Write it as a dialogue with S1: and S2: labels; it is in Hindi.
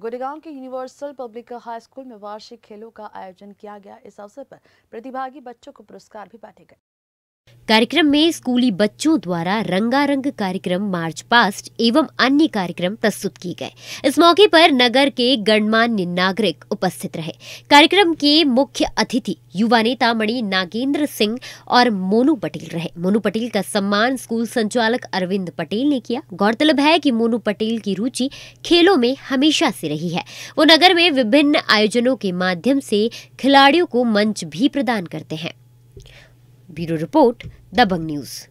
S1: गुड़गांव के यूनिवर्सल पब्लिक हाई स्कूल में वार्षिक खेलों का आयोजन किया गया इस अवसर पर प्रतिभागी बच्चों को पुरस्कार भी बांटे गए
S2: कार्यक्रम में स्कूली बच्चों द्वारा रंगारंग कार्यक्रम मार्च पास्ट एवं अन्य कार्यक्रम प्रस्तुत किए गए इस मौके पर नगर के गणमान्य नागरिक उपस्थित रहे कार्यक्रम के मुख्य अतिथि युवा नेता मणि नागेंद्र सिंह और मोनू पटेल रहे मोनू पटेल का सम्मान स्कूल संचालक अरविंद पटेल ने किया गौरतलब है कि मोनू पटेल की रुचि खेलों में हमेशा से रही है वो नगर में विभिन्न आयोजनों के माध्यम से खिलाड़ियों को मंच भी प्रदान करते हैं Bureau Report, Dabang News.